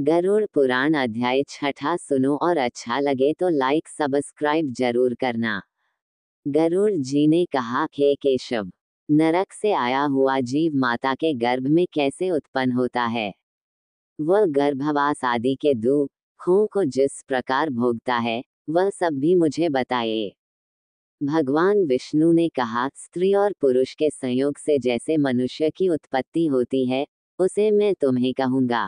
गरुड़ पुराण अध्याय छठा सुनो और अच्छा लगे तो लाइक सब्सक्राइब जरूर करना गरुड़ जी ने कहा के केशव नरक से आया हुआ जीव माता के गर्भ में कैसे उत्पन्न होता है वह गर्भवास आदि के दुख दुखों को जिस प्रकार भोगता है वह सब भी मुझे बताए भगवान विष्णु ने कहा स्त्री और पुरुष के संयोग से जैसे मनुष्य की उत्पत्ति होती है उसे मैं तुम्हें कहूँगा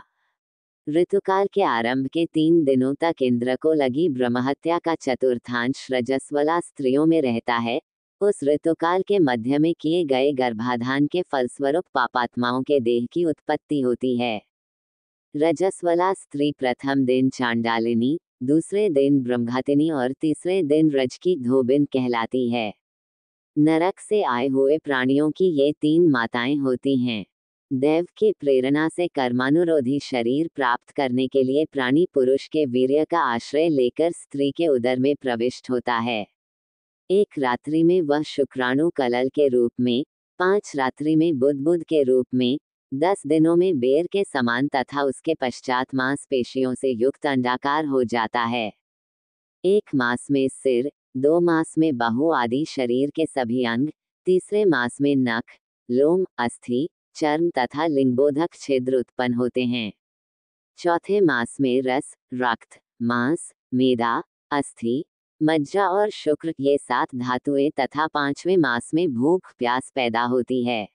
ऋतुकाल के आरंभ के तीन दिनों तक इंद्र को लगी ब्रह्महत्या का चतुर्थांश रजस्वला स्त्रियों में रहता है उस ऋतुकाल के मध्य में किए गए गर्भाधान के फलस्वरूप पापात्माओं के देह की उत्पत्ति होती है रजस्वला स्त्री प्रथम दिन चांडालिनी दूसरे दिन ब्रह्मघातिनी और तीसरे दिन रज की धोबिन कहलाती है नरक से आए हुए प्राणियों की ये तीन माताएं होती हैं देव की प्रेरणा से कर्मानुरोधी शरीर प्राप्त करने के लिए प्राणी पुरुष के वीर्य का आश्रय लेकर स्त्री के उदर में प्रविष्ट होता है एक रात्रि में वह शुक्राणु कलल के रूप में पांच रात्रि में बुद्ध बुद्ध के रूप में दस दिनों में बेर के समान तथा उसके पश्चात पेशियों से युक्त अंडाकार हो जाता है एक मास में सिर दो मास में बहु आदि शरीर के सभी अंग तीसरे मास में नख लोम अस्थि चर्म तथा लिंगबोधक छिद्र उत्पन्न होते हैं चौथे मास में रस रक्त मांस मेदा अस्थि मज्जा और शुक्र ये सात धातुएं तथा पांचवें मास में भूख प्यास पैदा होती है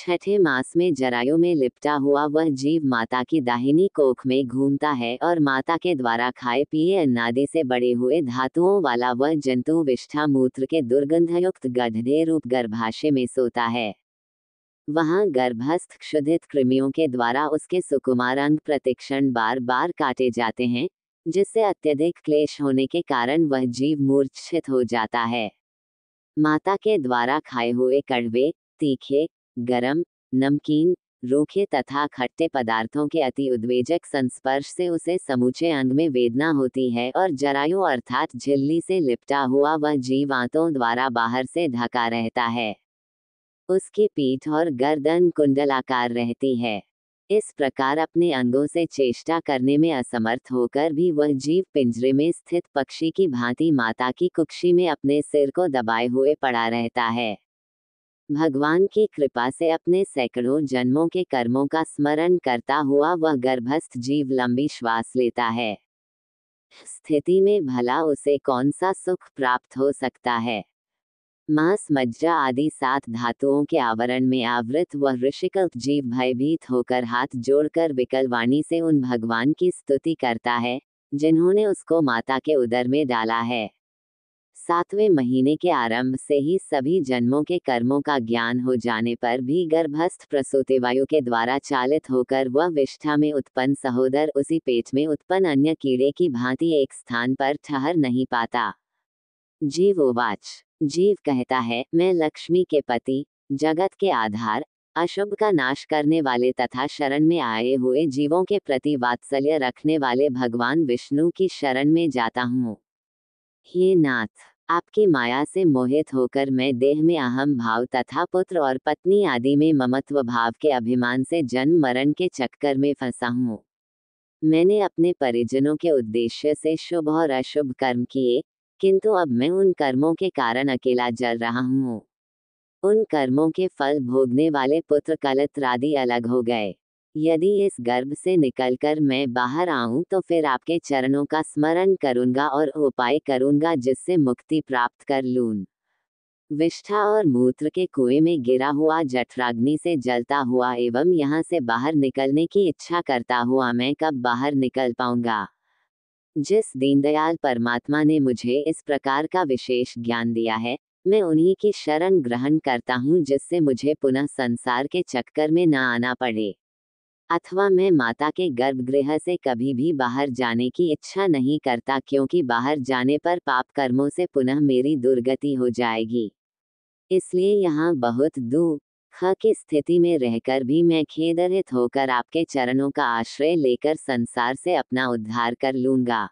छठे मास में जरायु में लिपटा हुआ वह जीव माता की दाहिनी कोख में घूमता है और माता के द्वारा खाए पिए अन्नादि से बड़े हुए धातुओं वाला वह जंतु विष्ठा मूत्र के दुर्गंधयुक्त गढ़े रूप गर्भाशय में सोता है वहां गर्भस्थ क्षुधित कृमियों के द्वारा उसके सुकुमार अंग प्रतिक्षण बार बार काटे जाते हैं जिससे अत्यधिक क्लेश होने के कारण वह जीव मूर्छित हो जाता है माता के द्वारा खाए हुए कड़वे तीखे गरम नमकीन रूखे तथा खट्टे पदार्थों के अति उद्वेजक संस्पर्श से उसे समूचे अंग में वेदना होती है और जरायु अर्थात झिल्ली से लिपटा हुआ वह जीव आंतों द्वारा बाहर से ढका रहता है उसकी पीठ और गर्दन कुंडलाकार रहती है इस प्रकार अपने अंगों से चेष्टा करने में असमर्थ होकर भी वह जीव पिंजरे में स्थित पक्षी की भांति माता की कुक्षी में अपने सिर को दबाए हुए पड़ा रहता है भगवान की कृपा से अपने सैकड़ों जन्मों के कर्मों का स्मरण करता हुआ वह गर्भस्थ जीव लंबी श्वास लेता है स्थिति में भला उसे कौन सा सुख प्राप्त हो सकता है मांस मज्जा आदि सात धातुओं के आवरण में आवृत व ऋषिकल्प जीव भयभीत होकर हाथ जोड़कर विकल वाणी से उन भगवान की स्तुति करता है जिन्होंने उसको माता के उदर में डाला है सातवें महीने के आरंभ से ही सभी जन्मों के कर्मों का ज्ञान हो जाने पर भी गर्भस्थ प्रसूति वायु के द्वारा चालित होकर वह विष्ठा में उत्पन्न सहोदर उसी पेट में उत्पन्न अन्य कीड़े की भांति एक स्थान पर ठहर नहीं पाता जीवोवाच जीव कहता है मैं लक्ष्मी के पति जगत के आधार अशुभ का नाश करने वाले तथा शरण में आए हुए जीवों के प्रति वात्सल्य रखने वाले भगवान विष्णु की शरण में जाता हूँ हे नाथ आपकी माया से मोहित होकर मैं देह में अहम भाव तथा पुत्र और पत्नी आदि में ममत्व भाव के अभिमान से जन्म मरण के चक्कर में फंसा हूँ मैंने अपने परिजनों के उद्देश्य से शुभ और अशुभ कर्म किए किंतु अब मैं उन कर्मों के कारण अकेला जल रहा हूँ उन कर्मों के फल भोगने वाले पुत्र कलत अलग हो गए यदि इस गर्भ से निकलकर मैं बाहर आऊं तो फिर आपके चरणों का स्मरण करूंगा और उपाय करूंगा जिससे मुक्ति प्राप्त कर लूं। विष्ठा और मूत्र के कुएं में गिरा हुआ जठराग्नि से जलता हुआ एवं यहाँ से बाहर निकलने की इच्छा करता हुआ मैं कब बाहर निकल पाऊंगा जिस दीनदयाल परमात्मा ने मुझे इस प्रकार का विशेष ज्ञान दिया है मैं उन्हीं की शरण ग्रहण करता हूँ जिससे मुझे पुनः संसार के चक्कर में न आना पड़े अथवा मैं माता के गर्भगृह से कभी भी बाहर जाने की इच्छा नहीं करता क्योंकि बाहर जाने पर पाप कर्मों से पुनः मेरी दुर्गति हो जाएगी इसलिए यहाँ बहुत दूर दुखा हाँ, की स्थिति में रहकर भी मैं खेदरहित होकर आपके चरणों का आश्रय लेकर संसार से अपना उद्धार कर लूंगा